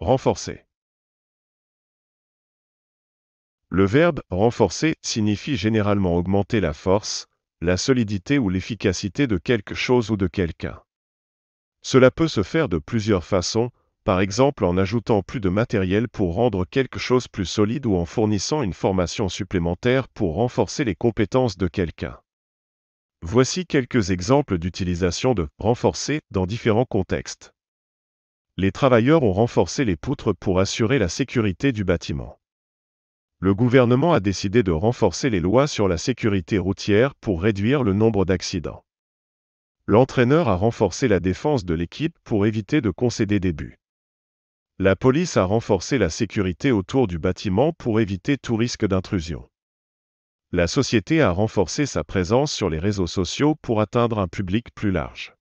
renforcer. Le verbe renforcer signifie généralement augmenter la force, la solidité ou l'efficacité de quelque chose ou de quelqu'un. Cela peut se faire de plusieurs façons, par exemple en ajoutant plus de matériel pour rendre quelque chose plus solide ou en fournissant une formation supplémentaire pour renforcer les compétences de quelqu'un. Voici quelques exemples d'utilisation de renforcer dans différents contextes les travailleurs ont renforcé les poutres pour assurer la sécurité du bâtiment. Le gouvernement a décidé de renforcer les lois sur la sécurité routière pour réduire le nombre d'accidents. L'entraîneur a renforcé la défense de l'équipe pour éviter de concéder des buts. La police a renforcé la sécurité autour du bâtiment pour éviter tout risque d'intrusion. La société a renforcé sa présence sur les réseaux sociaux pour atteindre un public plus large.